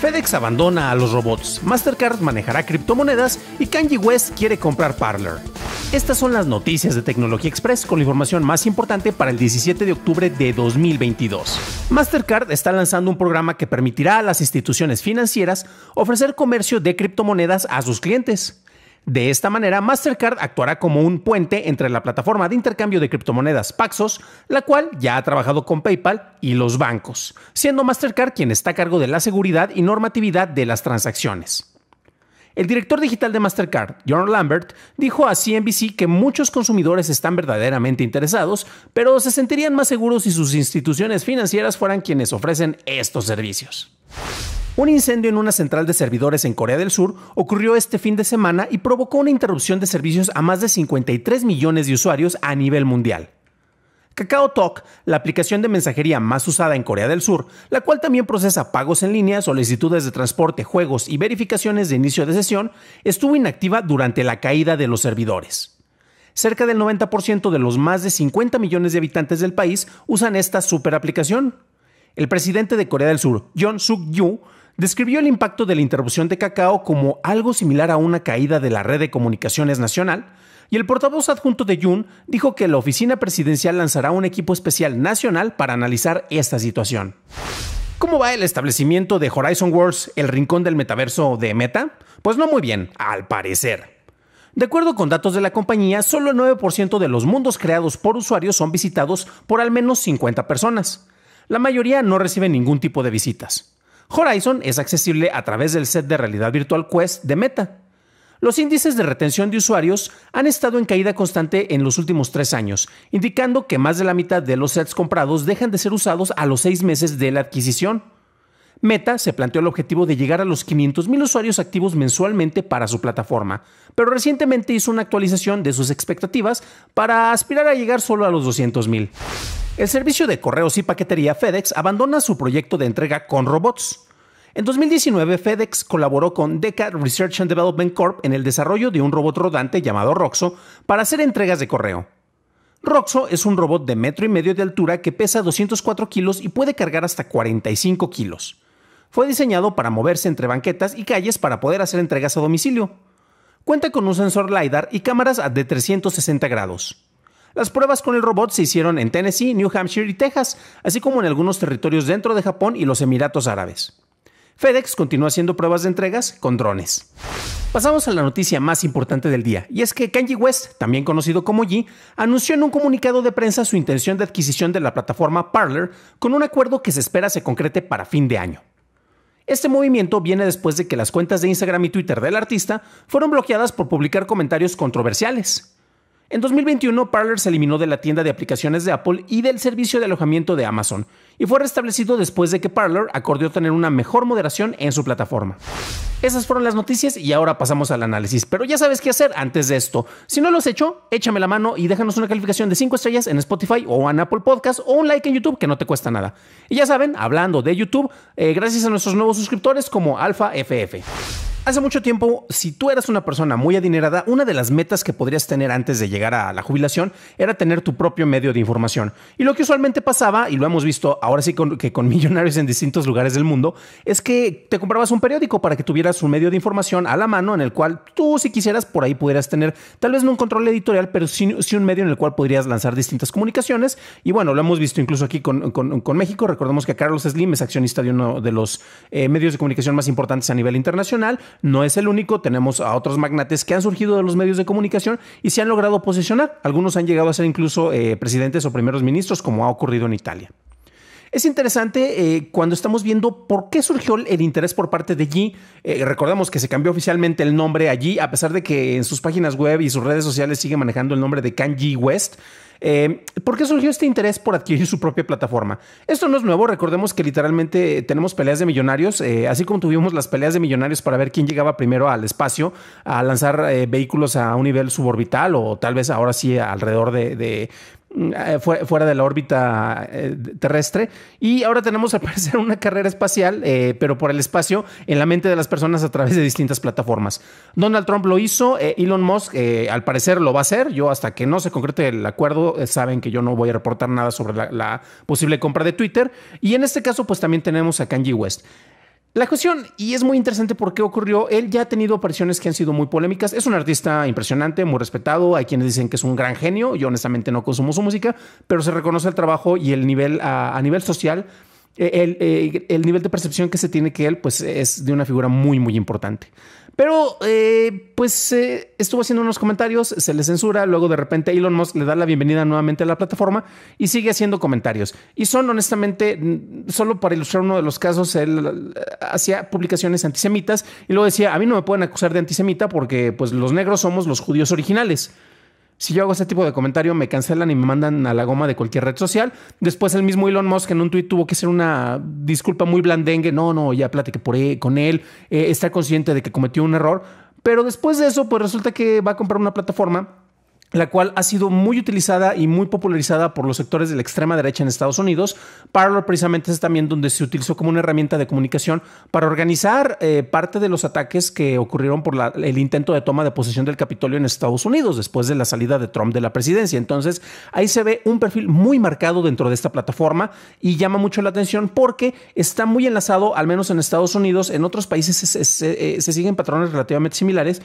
FedEx abandona a los robots, Mastercard manejará criptomonedas y Kanji West quiere comprar Parler. Estas son las noticias de Tecnología Express con la información más importante para el 17 de octubre de 2022. Mastercard está lanzando un programa que permitirá a las instituciones financieras ofrecer comercio de criptomonedas a sus clientes. De esta manera, Mastercard actuará como un puente entre la plataforma de intercambio de criptomonedas Paxos, la cual ya ha trabajado con PayPal y los bancos, siendo Mastercard quien está a cargo de la seguridad y normatividad de las transacciones. El director digital de Mastercard, John Lambert, dijo a CNBC que muchos consumidores están verdaderamente interesados, pero se sentirían más seguros si sus instituciones financieras fueran quienes ofrecen estos servicios. Un incendio en una central de servidores en Corea del Sur ocurrió este fin de semana y provocó una interrupción de servicios a más de 53 millones de usuarios a nivel mundial. Kakao Talk, la aplicación de mensajería más usada en Corea del Sur, la cual también procesa pagos en línea, solicitudes de transporte, juegos y verificaciones de inicio de sesión, estuvo inactiva durante la caída de los servidores. Cerca del 90% de los más de 50 millones de habitantes del país usan esta superaplicación. El presidente de Corea del Sur, John Suk-yu, describió el impacto de la interrupción de cacao como algo similar a una caída de la red de comunicaciones nacional, y el portavoz adjunto de Jun dijo que la oficina presidencial lanzará un equipo especial nacional para analizar esta situación. ¿Cómo va el establecimiento de Horizon Worlds, el rincón del metaverso de Meta? Pues no muy bien, al parecer. De acuerdo con datos de la compañía, solo el 9% de los mundos creados por usuarios son visitados por al menos 50 personas. La mayoría no recibe ningún tipo de visitas. Horizon es accesible a través del set de realidad virtual Quest de Meta. Los índices de retención de usuarios han estado en caída constante en los últimos tres años, indicando que más de la mitad de los sets comprados dejan de ser usados a los seis meses de la adquisición. Meta se planteó el objetivo de llegar a los 500.000 usuarios activos mensualmente para su plataforma, pero recientemente hizo una actualización de sus expectativas para aspirar a llegar solo a los 200.000. El servicio de correos y paquetería FedEx abandona su proyecto de entrega con robots. En 2019, FedEx colaboró con Deca Research and Development Corp en el desarrollo de un robot rodante llamado Roxo para hacer entregas de correo. Roxo es un robot de metro y medio de altura que pesa 204 kilos y puede cargar hasta 45 kilos. Fue diseñado para moverse entre banquetas y calles para poder hacer entregas a domicilio. Cuenta con un sensor LiDAR y cámaras de 360 grados. Las pruebas con el robot se hicieron en Tennessee, New Hampshire y Texas, así como en algunos territorios dentro de Japón y los Emiratos Árabes. FedEx continúa haciendo pruebas de entregas con drones. Pasamos a la noticia más importante del día, y es que Kanye West, también conocido como G, anunció en un comunicado de prensa su intención de adquisición de la plataforma Parler con un acuerdo que se espera se concrete para fin de año. Este movimiento viene después de que las cuentas de Instagram y Twitter del artista fueron bloqueadas por publicar comentarios controversiales. En 2021, Parler se eliminó de la tienda de aplicaciones de Apple y del servicio de alojamiento de Amazon, y fue restablecido después de que Parler acordó tener una mejor moderación en su plataforma. Esas fueron las noticias y ahora pasamos al análisis, pero ya sabes qué hacer antes de esto. Si no lo has hecho, échame la mano y déjanos una calificación de 5 estrellas en Spotify o en Apple Podcast o un like en YouTube que no te cuesta nada. Y ya saben, hablando de YouTube, eh, gracias a nuestros nuevos suscriptores como AlphaFF. FF. Hace mucho tiempo, si tú eras una persona muy adinerada, una de las metas que podrías tener antes de llegar a la jubilación era tener tu propio medio de información. Y lo que usualmente pasaba, y lo hemos visto ahora sí que con millonarios en distintos lugares del mundo, es que te comprabas un periódico para que tuvieras un medio de información a la mano en el cual tú si quisieras por ahí pudieras tener tal vez no un control editorial, pero sí, un medio en el cual podrías lanzar distintas comunicaciones. Y bueno, lo hemos visto incluso aquí con, México. Recordemos que Carlos Slim es accionista de uno de los eh, medios de comunicación más importantes a nivel internacional no es el único, tenemos a otros magnates que han surgido de los medios de comunicación y se han logrado posicionar. Algunos han llegado a ser incluso eh, presidentes o primeros ministros, como ha ocurrido en Italia. Es interesante eh, cuando estamos viendo por qué surgió el interés por parte de G. Eh, recordemos recordamos que se cambió oficialmente el nombre allí, a pesar de que en sus páginas web y sus redes sociales sigue manejando el nombre de Kanji West. Eh, ¿Por qué surgió este interés por adquirir su propia plataforma? Esto no es nuevo, recordemos que literalmente tenemos peleas de millonarios, así como tuvimos las peleas de millonarios para ver quién llegaba primero al espacio a lanzar vehículos a un nivel suborbital o tal vez ahora sí alrededor de, eh, fuera de la órbita eh, terrestre. Y ahora tenemos al parecer una carrera espacial, eh, pero por el espacio, en la mente de las personas a través de distintas plataformas. Donald Trump lo hizo, Elon Musk al parecer lo va a hacer. Yo hasta que no se concrete el acuerdo, saben que yo no voy a reportar nada sobre la, la posible compra de Twitter. Y en este caso, pues también tenemos a Kanye West. La cuestión, y es muy interesante por qué ocurrió, él ya ha tenido apariciones que han sido muy polémicas, es un artista impresionante, muy respetado, hay quienes dicen que es un gran genio, yo honestamente no consumo su música, pero se reconoce el trabajo y el nivel a, nivel social, eh, eh, el, nivel de percepción que se tiene que él, pues es de una figura muy, muy importante. Pero, eh, pues, eh, estuvo haciendo unos comentarios, se le censura, luego de repente Elon Musk le da la bienvenida nuevamente a la plataforma y sigue haciendo comentarios. Y son, honestamente, mm, solo para ilustrar uno de los casos, él eh, hacía publicaciones antisemitas y luego decía, a mí no me pueden acusar de antisemita porque, pues, los negros somos los judíos originales. Si yo hago ese tipo de comentario, me cancelan y me mandan a la goma de cualquier red social. Después el mismo Elon Musk en un tuit tuvo que hacer una disculpa muy blandengue. No, no, ya platiqué por él, con él, eh, está consciente de que cometió un error. Pero después de eso, pues resulta que va a comprar una plataforma la cual ha sido muy utilizada y muy popularizada por los sectores de la extrema derecha en Estados Unidos. lo precisamente es también donde se utilizó como una herramienta de comunicación para organizar eh, parte de los ataques que ocurrieron por el intento de toma de posesión del Capitolio en Estados Unidos después de la salida de Trump de la presidencia. Entonces ahí se ve un perfil muy marcado dentro de esta plataforma y llama mucho la atención porque está muy enlazado, al menos en Estados Unidos, en otros países se eh, siguen patrones relativamente similares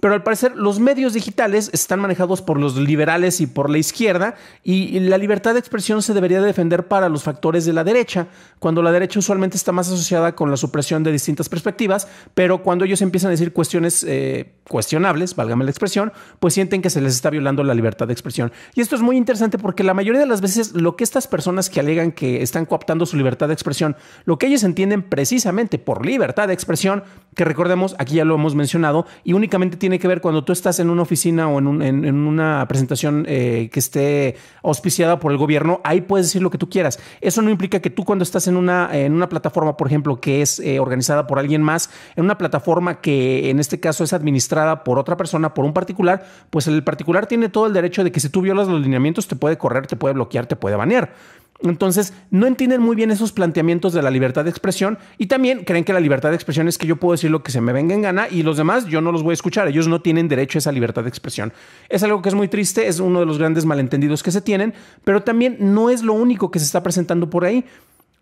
pero al parecer los medios digitales están manejados por los liberales y por la izquierda y la libertad de expresión se debería defender para los factores de la derecha, cuando la derecha usualmente está más asociada con la supresión de distintas perspectivas, pero cuando ellos empiezan a decir cuestiones... Eh, cuestionables, válgame la expresión, pues sienten que se les está violando la libertad de expresión. Y esto es muy interesante porque la mayoría de las veces lo que estas personas que alegan que están cooptando su libertad de expresión, lo que ellos entienden precisamente por libertad de expresión, que recordemos, aquí ya lo hemos mencionado, y únicamente tiene que ver cuando tú estás en una oficina o en, una presentación eh, que esté auspiciada por el gobierno, ahí puedes decir lo que tú quieras. Eso no implica que tú cuando estás en una, en una plataforma, por ejemplo, que es eh, organizada por alguien más, en una plataforma que en este caso es administrada, por otra persona, por un particular, pues el particular tiene todo el derecho de que si tú violas los lineamientos te puede correr, te puede bloquear, te puede banear. Entonces, no entienden muy bien esos planteamientos de la libertad de expresión y también creen que la libertad de expresión es que yo puedo decir lo que se me venga en gana y los demás yo no los voy a escuchar. Ellos no tienen derecho a esa libertad de expresión. Es algo que es muy triste, es uno de los grandes malentendidos que se tienen, pero también no es lo único que se está presentando por ahí.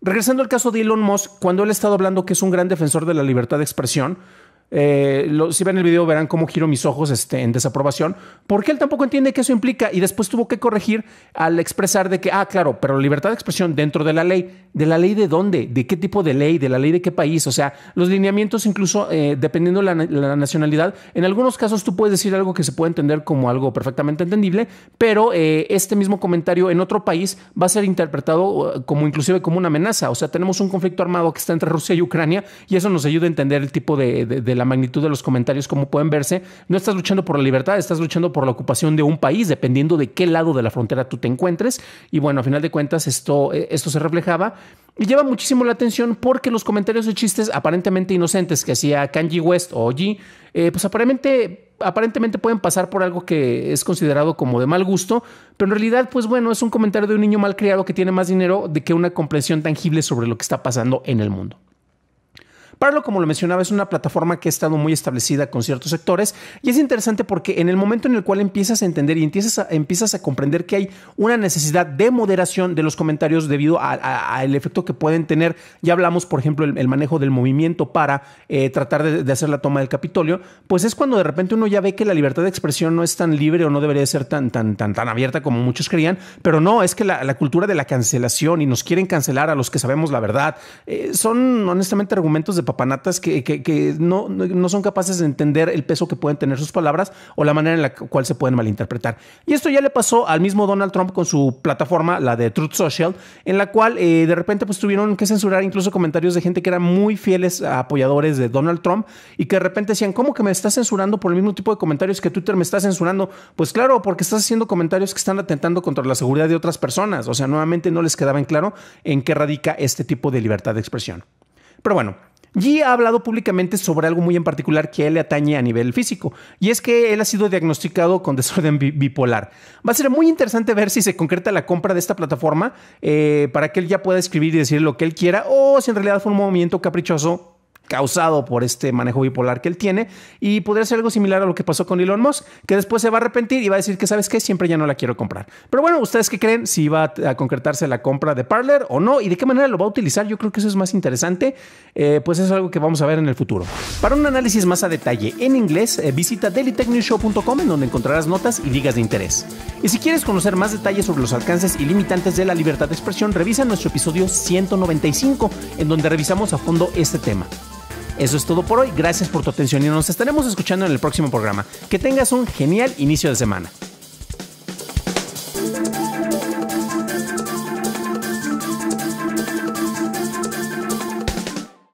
Regresando al caso de Elon Musk, cuando él ha estado hablando que es un gran defensor de la libertad de expresión, eh, si ven el video verán cómo giro mis ojos este, en desaprobación, porque él tampoco entiende qué eso implica y después tuvo que corregir al expresar de que, ah, claro, pero libertad de expresión dentro de la ley, de la ley de dónde, de qué tipo de ley, de la ley de qué país, o sea, los lineamientos incluso eh, dependiendo la, la nacionalidad, en algunos casos tú puedes decir algo que se puede entender como algo perfectamente entendible, pero eh, este mismo comentario en otro país va a ser interpretado como inclusive como una amenaza, o sea, tenemos un conflicto armado que está entre Rusia y Ucrania y eso nos ayuda a entender el tipo de, de la magnitud de los comentarios, como pueden verse, no estás luchando por la libertad, estás luchando por la ocupación de un país, dependiendo de qué lado de la frontera tú te encuentres. Y bueno, a final de cuentas, esto, eh, esto se reflejaba y lleva muchísimo la atención porque los comentarios de chistes aparentemente inocentes que hacía Kanji West o G, eh, pues aparentemente aparentemente pueden pasar por algo que es considerado como de mal gusto, pero en realidad, pues bueno, es un comentario de un niño criado que tiene más dinero de que una comprensión tangible sobre lo que está pasando en el mundo. Parlo, como lo mencionaba, es una plataforma que ha estado muy establecida con ciertos sectores y es interesante porque en el momento en el cual empiezas a entender y empiezas a, a comprender que hay una necesidad de moderación de los comentarios debido al efecto que pueden tener, ya hablamos, por ejemplo, el, manejo del movimiento para eh, tratar de, hacer la toma del Capitolio, pues es cuando de repente uno ya ve que la libertad de expresión no es tan libre o no debería ser tan, tan, tan, tan abierta como muchos creían, pero no, es que la, cultura de la cancelación y nos quieren cancelar a los que sabemos la verdad, eh, son honestamente argumentos de papanatas que, no, son capaces de entender el peso que pueden tener sus palabras o la manera en la cual se pueden malinterpretar. Y esto ya le pasó al mismo Donald Trump con su plataforma, la de Truth Social, en la cual eh, de repente pues tuvieron que censurar incluso comentarios de gente que eran muy fieles a apoyadores de Donald Trump y que de repente decían, ¿cómo que me estás censurando por el mismo tipo de comentarios que Twitter me está censurando? Pues claro, porque estás haciendo comentarios que están atentando contra la seguridad de otras personas. O sea, nuevamente no les quedaba en claro en qué radica este tipo de libertad de expresión. Pero bueno, y ha hablado públicamente sobre algo muy en particular que a él le atañe a nivel físico, y es que él ha sido diagnosticado con desorden bipolar. Va a ser muy interesante ver si se concreta la compra de esta plataforma eh, para que él ya pueda escribir y decir lo que él quiera, o si en realidad fue un movimiento caprichoso causado por este manejo bipolar que él tiene y podría ser algo similar a lo que pasó con Elon Musk, que después se va a arrepentir y va a decir que sabes qué, siempre ya no la quiero comprar. Pero bueno, ¿ustedes qué creen? Si va a concretarse la compra de Parler o no y de qué manera lo va a utilizar, yo creo que eso es más interesante, eh, pues es algo que vamos a ver en el futuro. Para un análisis más a detalle en inglés, eh, visita dailytechnewshow.com en donde encontrarás notas y ligas de interés. Y si quieres conocer más detalles sobre los alcances y limitantes de la libertad de expresión, revisa nuestro episodio 195 en donde revisamos a fondo este tema. Eso es todo por hoy. Gracias por tu atención y nos estaremos escuchando en el próximo programa. Que tengas un genial inicio de semana.